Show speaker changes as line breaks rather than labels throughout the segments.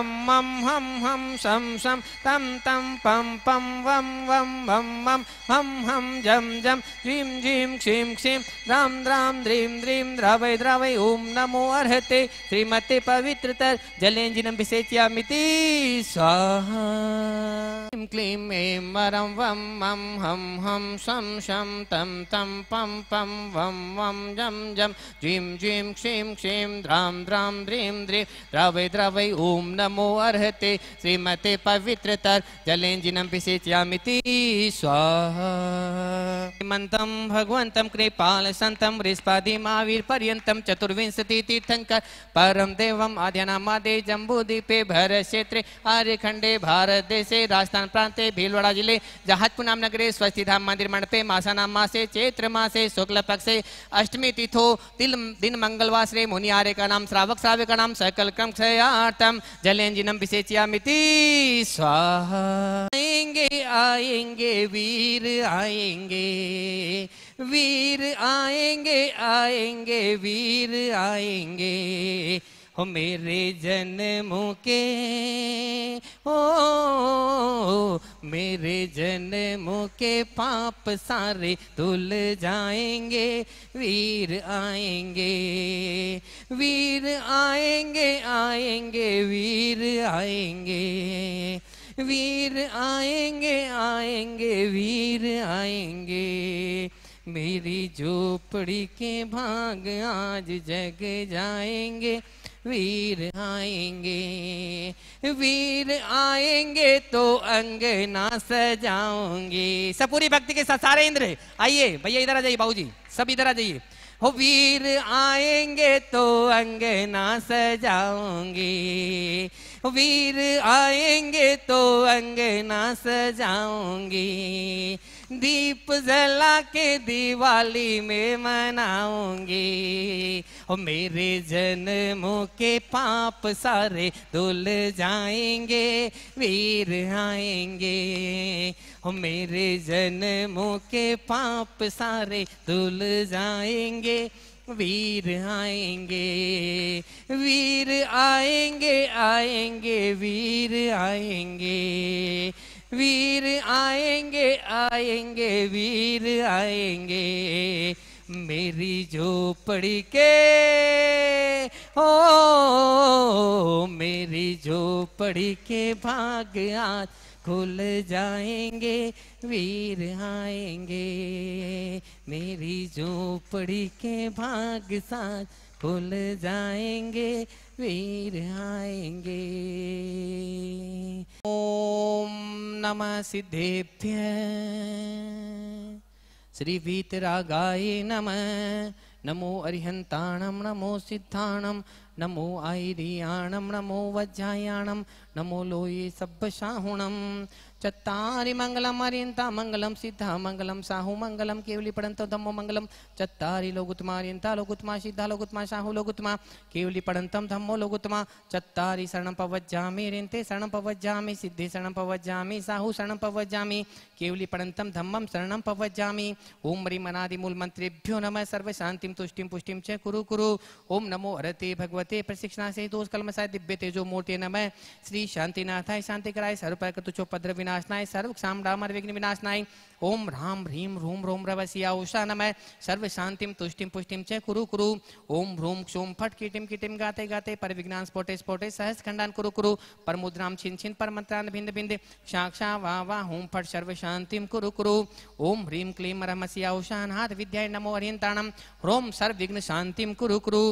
पं मं हं हं शं शं तं तं पं पं वं वं वं वं हं हं जं जं ह्रीं झीं क्षीं क्षीं द्रां द्रां द्रीं द्रीं द्रवै द्रवै ॐ नमो अर्हते श्रीमते पवित्रतर जलेञ्जिनं विसेच्यामिति स्वाहा क्लीं ऐं वरं वं मं हं हं शं शं तं तं पं पं वं वं जं जं ह्रीं झीं क्षीं क्षीं द्रां द्रां द्रीं द्रीं द्रवै द्रवै ॐ नमो नमो अर्ते श्रीमते तर जलेञ्जिनं पिसेचयामिति स्वाहा श्रीमन्तं भगवन्तं कृपालसन्तं रिस्पादिमावीरपर्यन्तं चतुर्विंशतितीर्थङ्कर भर देवम् आद्यनामादे जम्बूद्वीपे भारत देशे राजस्थान राजस्थानप्रान्ते भीलवाडा जिले जहाजपुनाम नगरे स्वस्तिधाम मन्दिरमण्डपे मासानां मासे शुक्ल शुक्लपक्षे अष्टमी तिथो तिल दिन मुनि आर्य का नाम श्रावक श्राव्य का नाम सकल क्रम क्षयार्थम जल कलयंजिनम मिति स्वाहा आएंगे आएंगे वीर आएंगे वीर आएंगे आएंगे वीर आएंगे हो मेरे जन्मों के ओ मेरे जन्मों के पाप सारे धुल जाएंगे वीर आएंगे वीर आएंगे आएंगे वीर आएंगे वीर आएंगे आएंगे वीर आएंगे मेरी झोपड़ी के भाग आज जग जाएंगे वीर आएंगे वीर आएंगे तो अंगना सजाऊंगी सब पूरी भक्ति के साथ सारे इंद्र आइए भैया इधर आ जाइए बाबू जी सब इधर आ जाइए हो वीर आएंगे तो अंगना सजाऊंगी वीर आएंगे तो अंगना सजाऊंगी दीप जला के दिवाली में मनाऊंगी मेरे जन्मों के पाप सारे धुल जाएंगे वीर आएंगे ओ मेरे जन्मों के पाप सारे धुल जाएंगे वीर आएंगे वीर आएंगे आएंगे वीर आएंगे वीर आएंगे आएंगे वीर आएंगे मेरी झोपड़ी के ओ मेरी झोपड़ी के भाग आज खुल जाएंगे वीर आएंगे मेरी झोपड़ी के भाग साज खुल जाएंगे वीर आएंगे ओम नमः सिद्धेभ्य श्रीवीतरागाय नम नमो अर्हन्ताणं नमो सिद्धाणं नमो आयिरियाणं नमो वज्रायाणं नमो लोये सभ्यसाहुणम् चत्तारि मंगलम अरियंता मंगलम सिद्धा मंगलम साहू मंगलम केवली पड़ंतो धम्मो मंगलम चत्तारि लोगुत्मा अरियंता लोगुत्मा सिद्धा लोगुत्मा साहू लोगुत्मा केवली पड़ंतम धम्मो लोगुत्मा चत्तारि शरण पवज्जामि अरियंते शरण पवज्जामि सिद्धि शरण पवज्जामि साहू शरणं पवज्जामि केवली पड़ंतम धम्मम शरणं पवज्जामि ओम ह्रीम मनादि मूल मंत्रेभ्यो नमः सर्व शांतिम तुष्टिम पुष्टिम च कुरु कुरु ओम नमो हरते भगवते प्रशिक्षणा से दोष कलमसाय दिव्य तेजो मूर्ति नमः श्री शांतिनाथाय शांति कराय सर्व विनाशनाय सर्व क्षाम डामर विघ्न विनाशनाय ओम राम ह्रीम रूम रोम रवसिया उषा नमय सर्व शांतिम तुष्टिम पुष्टिम च कुरु कुरु ओम रूम क्षोम फट कीटिम कीटिम गाते गाते पर विघ्नान स्फोटे स्फोटे सहस खंडान कुरु कुरु पर मुद्राम छिन छिन पर मंत्रान भिंद भिंद साक्षा वा वा ओम फट सर्व शांतिम कुरु कुरु ओम ह्रीम क्लीम रमसिया उषा नाथ विद्याय नमो अरियंताणम ह्रोम सर्व विघ्न शांतिम कुरु कुरु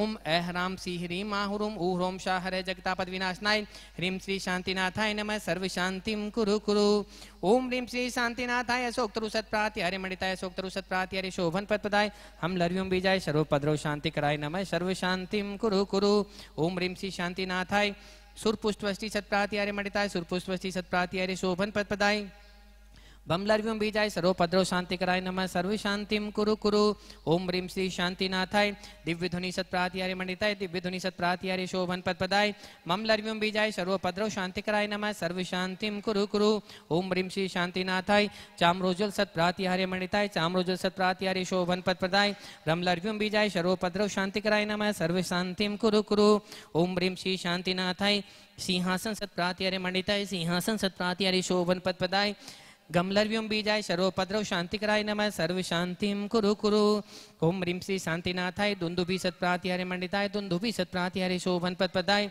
ओम ऐह राम सी ह्रीम आहुरुम ऊ ह्रोम शाह हरे जगतापद विनाशनाय ह्रीम श्री शांतिनाथाय नमः सर्व शांतिम कुरु कुरु कुरु ओम रीम श्री शांतिनाथाय सोक्तरु सत्प्राति हरे मणिताय सोक्तरु सत्प्राति हरे शोभन पद पदाय हम लर्युम बीजाय सर्व पद्रव शांति कराय नमः सर्व शांतिम कुरु कुरु ओम रीम श्री शांतिनाथाय सुरपुष्टवष्टि सत्प्राति हरे मणिताय सुरपुष्टवष्टि सत्प्राति हरे शोभन पद पदाय बम्लर्व्यम बीजाय सर्वपद्रो शांति कराय नम सर्व शांति कुरु कुरु ओम ह्रीम श्री शांतिनाथाय दिव्य ध्वनि सत्प्रातिहारे मंडिताय दिव्य ध्वनि सत्प्रातिहारे शोभन पद पदाय ममलर्व्यम बीजाय सर्वपद्रो शांति कराय नम सर्व शांति कुरु कुरु ओम ह्रीम श्री शांतिनाथाय चाम्रोजल सत्प्रातिहारे मंडिताय चाम्रोजल सत्प्रातिहारे शोभन पद पदाय रमलर्व्यम बीजाय सर्वपद्रव शांति कराय नम सर्व शांति कुरु कुरु ओम ह्रीम श्री शांतिनाथाय सिंहासन सत्प्रातिहारे मंडिताय सिंहासन सत्प्रातिहारे शोभन पद पदाय गमलर्व्युम बीजाय सर्वोपद्रव शांति कराय नम सर्व शांति कुरु कुरु ओम रिम श्री शांतिनाथाय दुंदुभि सत्प्राति हरे मंडिताय दुंदुभि सत्प्राति हरे शोभन पद पदाय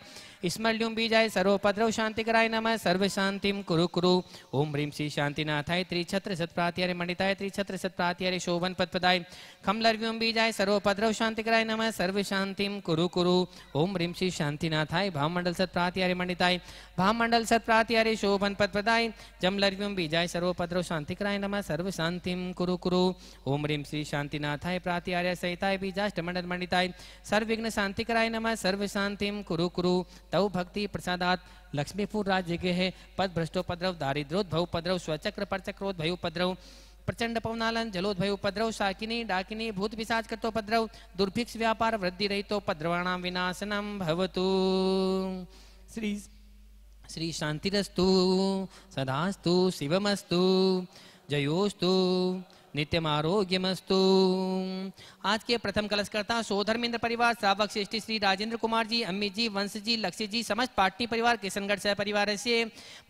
स्मल्युम बीजाय सर्वोपद्रव शांति कराय नम सर्व शांति कुरु कुरु ओम रिम श्री शांतिनाथाय त्रिछत्र सत्प्राति हरे मंडिताय त्रिछत्र सत्प्राति हरे शोभन पद पदाय खमलर्व्युम बीजाय सर्वोपद्रव शांति कराय नम सर्व शांति कुरु कुरु ओम रिम श्री शांतिनाथाय भावमंडल सत्प्राति हरे मंडिताय भावमंडल सत्प्राति हरे शोभन पद पदाय जमलर्व्युम बीजाय सर्वोपद्रव शांतिकराय नमः सर्व शांति कुरु कुरु ओम रीम श्री शांतिनाथाय प्रातिहार्य सहिताय बीजाष्ट मंडल मंडिताय सर्वविघ्न शांतिकराय नमः सर्व शांति कुरु कुरु तव भक्ति प्रसादात लक्ष्मीपुर राज्य के है पद भ्रष्टोपद्रव दारिद्रोद्भव पद्रव स्वचक्र परचक्रोद भयोपद्रव प्रचंड पवनालन जलोद्भय उपद्रव शाकिनी डाकिनी भूत पिशाच करतो उपद्रव दुर्भिक्ष व्यापार वृद्धि रहितो पद्रवाणाम विनाशनम भवतु श्री श्री शांतिरस्तु सदास्तु शिवमस्तु जयोस्तु नित्यम आरोग्यमस्तु आज के प्रथम कलशकर्ता सोधर्मेंद्र परिवार श्रावक श्रेष्ठ श्री राजेंद्र कुमार जी अमित जी वंश जी लक्ष्य जी समस्त पाटनी परिवार किशनगढ़ सह परिवार से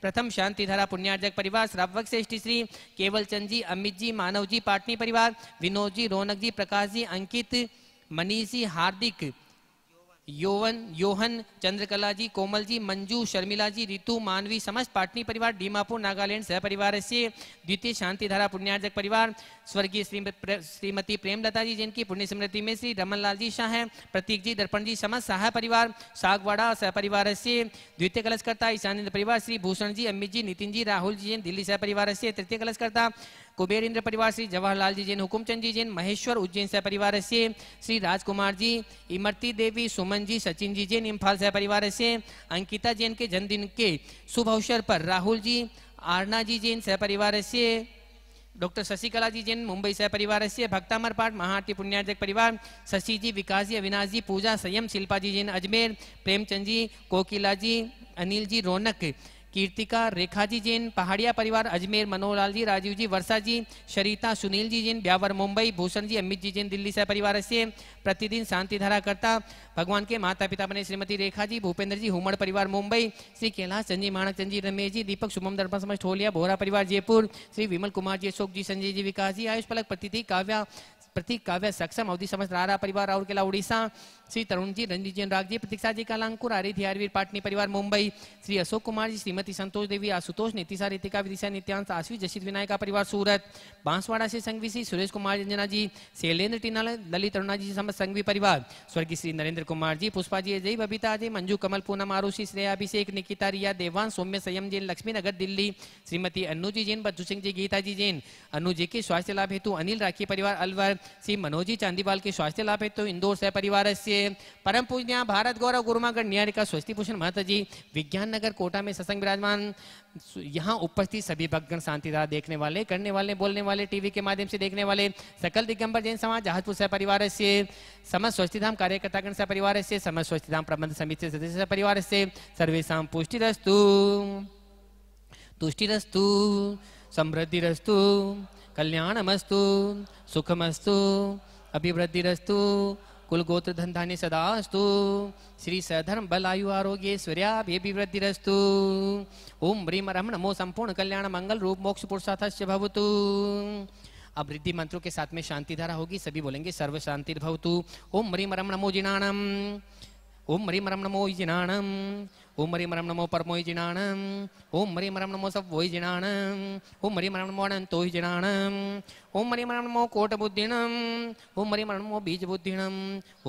प्रथम शांति धारा पुण्यार्जक परिवार श्रावक श्रेष्ठ श्री केवल चंद जी अमित जी मानव जी पाटनी परिवार विनोद जी रौनक जी प्रकाश जी अंकित मनीष जी हार्दिक योवन योहन चंद्रकला जी कोमल जी मंजू शर्मिला जी रितु मानवी समस्त पाटनी परिवार डीमापुर नागालैंड सह परिवार से द्वितीय शांति धारा पुण्यार्जक परिवार स्वर्गीय श्रीमती प्रेमलता जी जिनकी पुण्य स्मृति में श्री रमनलाल जी शाह हैं प्रतीक जी दर्पण जी समस्त सहाय परिवार सागवाड़ा सह परिवार से द्वितीय कलशकर्ता ईशानंद परिवार श्री भूषण जी अमित जी नितिन जी राहुल जी दिल्ली सह परिवार से तृतीय कलशकर्ता कुबेर इंद्र परिवार श्री जवाहरलाल जी जैन हुकुमचंद जी जैन महेश्वर उज्जैन सह परिवार से श्री राजकुमार जी इमरती देवी सुमन जी सचिन जी जैन इम्फाल सह परिवार से अंकिता जैन के जन्मदिन के शुभ अवसर पर राहुल जी आरना जी जैन सह परिवार से डॉक्टर शशिकला जी जैन मुंबई सह परिवार से भक्तामर पाठ महाटी पुण्यार्जक परिवार शशि जी विकास जी अविनाश जी पूजा संयम शिल्पा जी जैन अजमेर प्रेमचंद जी कोकिला जी अनिल जी रौनक कीर्तिका रेखा जी जैन पहाड़िया परिवार अजमेर मनोहरलाल जी राजीव जी वर्षा जी शरीता सुनील जी जैन ब्यावर मुंबई भूषण जी अमित जी जैन दिल्ली से परिवार से प्रतिदिन शांति धारा करता भगवान के माता पिता बने श्रीमती रेखा जी भूपेंद्र जी हुमड़ परिवार मुंबई श्री कैलाश चंद जी माणक चंद रमेश जी दीपक शुभम दर्पण समझ ठोलिया भोरा परिवार जयपुर श्री विमल कुमार जी अशोक जी संजय जी विकास जी आयुष पलक प्रतिथि काव्या प्रतीक काव्य सक्षम अवधि समझ रारा परिवार राउरकेला उड़ीसा श्री तरुण जी रंजीत जी अनुराग जी प्रतीक्षा जी कालांकुर आरिधि आरवीर पाटनी परिवार मुंबई श्री अशोक कुमार जी श्रीमती श्रीमती संतोष देवी आशुतोष नीतिशा रितिका विदिशा नित्यांश आशवी जशित विनायक का परिवार सूरत बांसवाड़ा से संघवी श्री सुरेश कुमार रंजना जी शैलेन्द्र टीना ललित अरुणा जी समस्त संघवी परिवार स्वर्गीय श्री नरेंद्र कुमार जी पुष्पा जी अजय बबीता अजय मंजू कमल पूनम आरुषि श्रेया अभिषेक निकिता रिया देवान सौम्य संयम जैन लक्ष्मी नगर दिल्ली श्रीमती अन्नू जी जैन बच्चू सिंह जी गीता जी जैन अन्नू जी के स्वास्थ्य लाभ हेतु अनिल राखी परिवार अलवर श्री मनोजी चांदीवाल के स्वास्थ्य लाभ हेतु इंदौर सह परिवार से परम पूजनिया भारत गौरव गुरुमागढ़ न्याय का स्वस्ति भूषण महत जी विज्ञान नगर कोटा में ससंग विराजमान यहाँ उपस्थित सभी भक्तगण शांतिदार देखने वाले करने वाले बोलने वाले टीवी के माध्यम से देखने वाले सकल दिगंबर जैन समाज जहाजपुर सह परिवार से समस्त धाम कार्यकर्तागण सह परिवार से समस्त धाम प्रबंध समिति सदस्य सह परिवार से सर्वेशा रस्तु समृद्धि रस्तु कल्याणमस्तु सुखमस्तु अभिवृद्धि रस्तु कुल गोत्र धन धान्य सदास्तु श्री सधर्म बल आयु आरोग्य स्वर्याभि वृद्धिस्तु ओम ब्रीम रम नमो संपूर्ण कल्याण मंगल रूप मोक्ष पुरुषाथस्य भवतु अब रिद्धि मंत्रों के साथ में शांति धारा होगी सभी बोलेंगे सर्व शांति भवतु ओम ब्रीम रम नमो जिनाणम ओम ब्रीम रम नमो जिनाणम ओम मरी मरम नमो परमो जिनाणम ओम मरी मरम नमो सब वोई जिनाणम ओम मरी मरम नमो अनंतो जिनाणम ओम मरी मरम नमो कोट बुद्धिणम ओम मरी मरम नमो बीज बुद्धिणम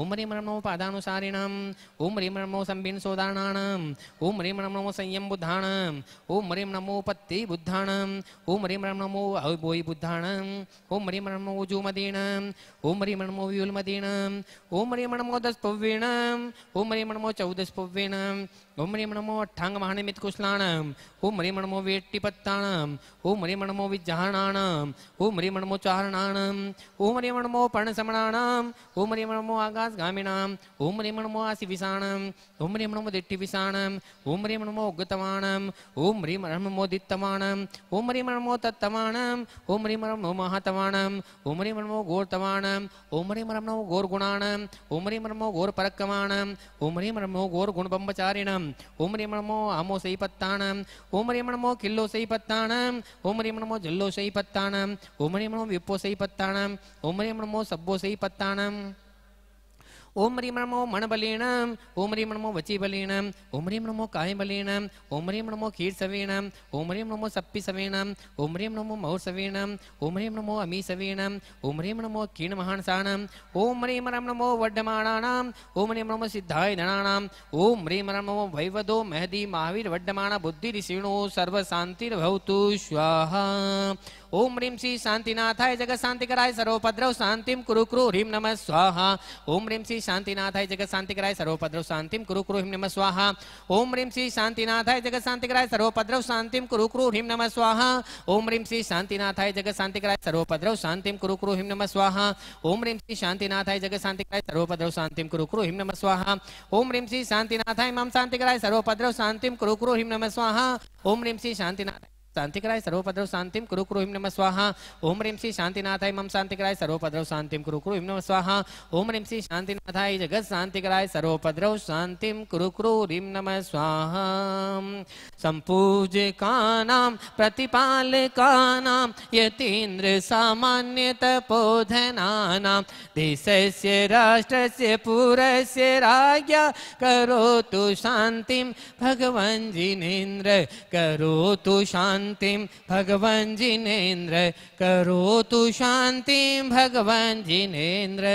ओम मरी मरम नमो पादानुसारिणम ओम मरी मरम नमो संबिन सोदानाणम ओम मरी मरम नमो संयम बुद्धाणम ओम मरी नमो पत्ति बुद्धाणम ओम मरी मरम नमो अवोई बुद्धाणम ओम मरी मरम नमो उजुमदीणम ओम मरी मरम नमो व्यूलमदीणम ओम मरी मरम नमो दस पुव्वीणम ओम मरी मरम नमो चौदस पुव्वीणम ओम मणिमणमो अट्ठाङ्गमहानिमित्कुशलाणाम् ओम मणिमणमो वेट्टिपत्ताणाम् ओम मणिमणमो विज्जहाणाणाम् ओम मणिमणमो चारणाणाम् ओम मणिमणमो पर्णसमणाणाम् ओम मणिमणमो आकाशगामिणाम् ओम मणिमणमो आशिविषाणाम् ओम मणिमणमो दिट्टिविषाणाम् ओम मणिमणमो उग्गतमाणाम् ओम मणिमणमो दित्तमाणाम् ओम मणिमणमो तत्तमाणाम् ओम मणिमणमो महातमाणाम् ओम मणिमणमो गोर्तमाणाम् ओम मणिमणमो गोर्गुणाणाम् ओम मणिमणमो गोरपरक्कमाणाम् ओम मणिमणमो गोरगुणबम्बचारिणाम् ஓம் ரீம் நமோ அமோ செய்பத்தான ஓம் ரீம் நமோ கில்லோ செய்பத்தான ஓம் ரீம் நமோ ஜல்லோ செய்பத்தான ஓம் ரீம் நமோ விப்போ செய்பத்தான ஓம் சப்போ செய்பத்தான ॐ ऋं नमो मणबलीनम् ॐ ऋं नमो वचीबलिनम् ॐ ऋं नमो कायबलिनम् ॐ ऋं नमो खीर्सीणं ॐ नमो सप्पि ॐ ऋं नमो मौ ॐ ऋं नमो अमीसवीणं ॐ ऋं नमो खीणमहांसानाम् ॐ मृं नं नमो वर्ढमानानाम् ॐ नमो सिद्धाय धनाम् ॐ नीं नमो वैवधो महदी महावीर बुद्धि ऋषिणो सर्वशान्तिर्भवतु स्वाहा ओम ह्रीम श्री शांतिनाथाय जगत शांति कराय सर्वोपद्रव शांतिम कुरु कुरु ह्रीम नम स्वाहा ओम ह्रीम श्री शांतिनाथाय जगत शांति कराय सर्वोपद्रव शांतिम कुरु कुरु ह्रीम नम स्वाहा ओम ह्रीम श्री शांतिनाथाय जगत शांति कराय सर्वोपद्रव शांति कुरु कुरु ह्रीम नम स्वाहा ओम ह्रीम श्री शांतिनाथाय जगत शांति कराय सर्वोपद्रव शांति कुरु कुरु ह्रीम नम स्वाहा ओम ह्रीम श्री शांतिनाथाय जगत शांति कराय सर्वोपद्रव शांतिम कुरु कुरु ह्रीम नम स्वाहा ओम ह्रीम श्री शांतिनाथाय मम शांति कराय सर्वोपद्रव शांतिम कुरु कुरु ह्रीम नम स्वाहा ओम रीम श्री शांतिनाथाय शांतिकराय सर्वपद्रव शांति कुरु कुरु हिम नम स्वाहा ओम रीम श्री शांतिनाथाय मम शांतिकराय सर्वपद्रव शांति कुरु कुरु हिम नम स्वाहा ओम रीम श्री शांतिनाथाय जगत शांतिकराय सर्वपद्रव शांति कुरु कुरु रीम नम स्वाहा संपूज का नाम प्रतिपाल का नाम यतीन्द्र सामान्य तपोधना देश से राष्ट्र से देशस्य से राजा करो तो शांति भगवान जिनेन्द्र करो तो शांति शांतिम भगवान जिनेन्द्र करो तु शांतिम भगवान जिनेन्द्र